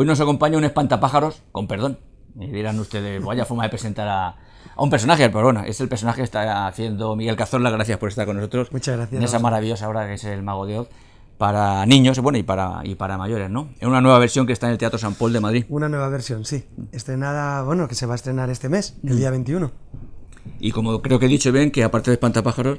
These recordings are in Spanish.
Hoy nos acompaña un espantapájaros, con perdón. Me dirán ustedes, vaya forma de presentar a, un personaje, pero bueno, es el personaje que está haciendo Miguel Cazorla. Gracias por estar con nosotros. Muchas gracias. En esa maravillosa obra que es El Mago de Oz para niños, bueno, y para, y para mayores, ¿no? ...es una nueva versión que está en el Teatro San Paul de Madrid. Una nueva versión, sí. Estrenada, bueno, que se va a estrenar este mes, el día 21. Mm. Y como creo que he dicho bien, que aparte de Espantapájaros,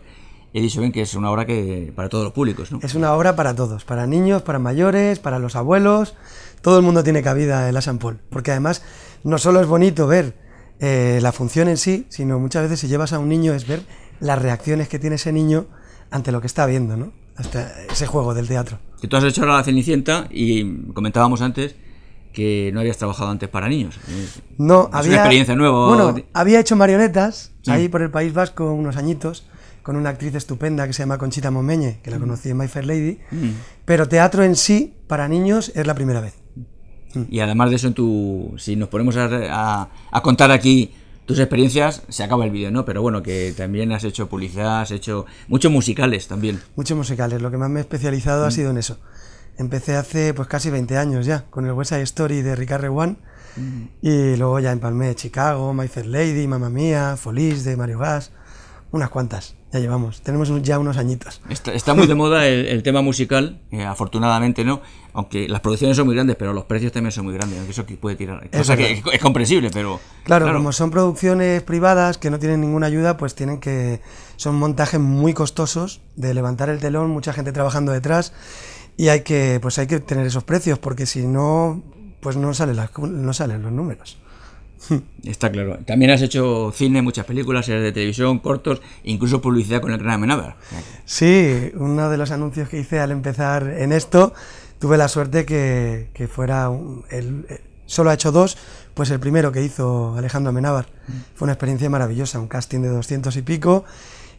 he dicho bien que es una obra que para todos los públicos, ¿no? Es una obra para todos, para niños, para mayores, para los abuelos todo el mundo tiene cabida en la San Paul, porque además no solo es bonito ver eh, la función en sí, sino muchas veces si llevas a un niño es ver las reacciones que tiene ese niño ante lo que está viendo, ¿no? Hasta ese juego del teatro. Que tú has hecho ahora la Cenicienta y comentábamos antes que no habías trabajado antes para niños. No, es había. Una experiencia nueva. Bueno, había hecho marionetas ahí por el País Vasco unos añitos con una actriz estupenda que se llama Conchita Momeñe, que la mm. conocí en My Fair Lady, mm. pero teatro en sí para niños es la primera vez. Y además de eso, en tu, si nos ponemos a, contar aquí tus experiencias, se acaba el vídeo, ¿no? Pero bueno, que también has hecho publicidad, has hecho muchos musicales también. Muchos musicales, lo que más me he especializado ha mm. sido en eso. Empecé hace pues casi 20 años ya, con el West Side Story de Ricardo Rewan, mm. y luego ya empalmé Chicago, My Fair Lady, Mamma Mía, Folies de Mario Gas. Unas cuantas, ya llevamos. Tenemos ya unos añitos. Está, muy de moda el, tema musical, eh, afortunadamente, ¿no? Aunque las producciones son muy grandes, pero los precios también son muy grandes. aunque Eso que puede tirar. Es que es, comprensible, pero. Claro, como son producciones privadas que no tienen ninguna ayuda, pues tienen que. Son montajes muy costosos de levantar el telón, mucha gente trabajando detrás. Y hay que, pues hay que tener esos precios, porque si no, pues no salen, no salen los números. Está claro. También has hecho cine, muchas películas, series de televisión, cortos, incluso publicidad con el Gran Menábar Sí, uno de los anuncios que hice al empezar en esto, tuve la suerte que, fuera solo ha hecho dos, pues el primero que hizo Alejandro Amenábar. Fue una experiencia maravillosa, un casting de 200 y pico,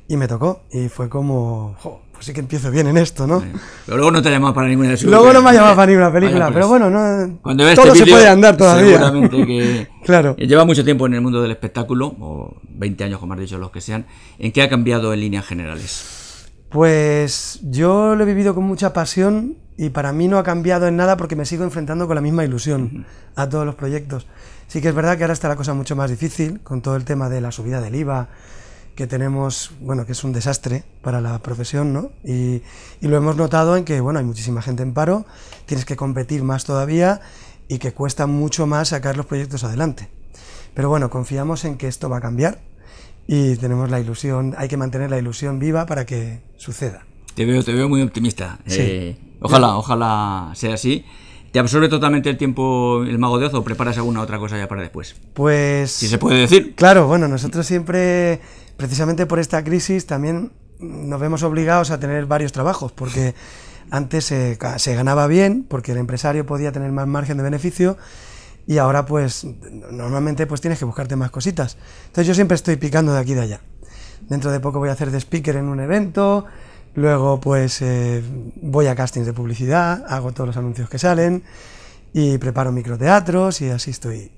y me tocó. Y fue como, pues sí que empiezo bien en esto, ¿no? Pero luego no te ha para ninguna de Luego no me ha llamado para ninguna película, pues, pero bueno, no, todo este se puede andar todavía. Seguramente que claro. Eh, lleva mucho tiempo en el mundo del espectáculo, o 20 años, como has dicho, los que sean. ¿En qué ha cambiado en líneas generales? Pues yo lo he vivido con mucha pasión y para mí no ha cambiado en nada porque me sigo enfrentando con la misma ilusión a todos los proyectos. Sí que es verdad que ahora está la cosa mucho más difícil con todo el tema de la subida del IVA, que tenemos, bueno, que es un desastre para la profesión, ¿no? Y, lo hemos notado en que, bueno, hay muchísima gente en paro, tienes que competir más todavía y que cuesta mucho más sacar los proyectos adelante. Pero bueno, confiamos en que esto va a cambiar y tenemos la ilusión, hay que mantener la ilusión viva para que suceda. Te veo, te veo muy optimista. Sí. Eh, ojalá, ojalá sea así. ¿Te absorbe totalmente el tiempo el mago de Oz o preparas alguna otra cosa ya para después? Pues... Si se puede decir. Claro, bueno, nosotros siempre precisamente por esta crisis también nos vemos obligados a tener varios trabajos, porque antes se, ganaba bien, porque el empresario podía tener más margen de beneficio, y ahora pues normalmente pues tienes que buscarte más cositas. Entonces yo siempre estoy picando de aquí y de allá. Dentro de poco voy a hacer de speaker en un evento, luego pues eh, voy a castings de publicidad, hago todos los anuncios que salen, y preparo microteatros y así estoy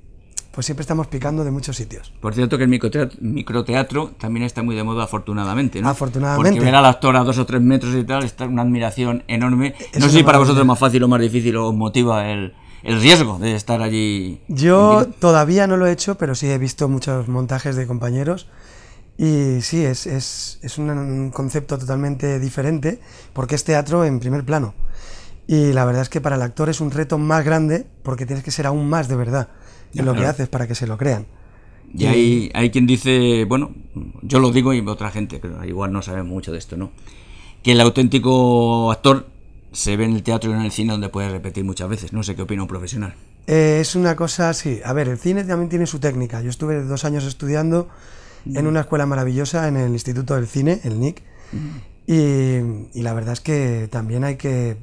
pues siempre estamos picando de muchos sitios. Por cierto que el microteatro, microteatro también está muy de moda, afortunadamente, ¿no? Afortunadamente. Porque ver al actor a dos o tres metros y tal está una admiración enorme. no sé si para vosotros es más fácil o más difícil os motiva el, el riesgo de estar allí. Yo todavía no lo he hecho, pero sí he visto muchos montajes de compañeros. Y sí, es, es, es un concepto totalmente diferente porque es teatro en primer plano. Y la verdad es que para el actor es un reto más grande porque tienes que ser aún más de verdad en lo que haces para que se lo crean. Y, hay, quien dice, bueno, yo lo digo y otra gente, que igual no sabemos mucho de esto, ¿no? Que el auténtico actor se ve en el teatro y no en el cine donde puede repetir muchas veces. No sé qué opina un profesional. Eh, es una cosa, sí. A ver, el cine también tiene su técnica. Yo estuve dos años estudiando mm. en una escuela maravillosa en el Instituto del Cine, el NIC, mm. y la verdad es que también hay que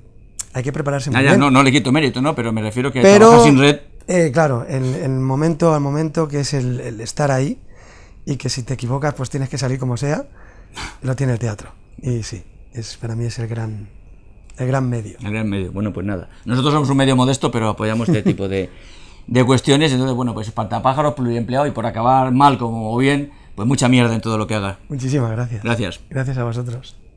hay que prepararse No, le quito mérito, ¿no? Pero me refiero que Pero, sin red. Eh, claro, el, momento, al momento que es el, estar ahí y que si te equivocas, pues tienes que salir como sea, lo tiene el teatro. Y sí, es, para mí es el gran, el gran medio. El gran medio. Bueno, pues nada. Nosotros somos un medio modesto, pero apoyamos este tipo de, de cuestiones. Entonces, bueno, pues espantapájaros, empleado y por acabar mal como bien, pues mucha mierda en todo lo que haga Muchísimas gracias. Gracias. Gracias a vosotros.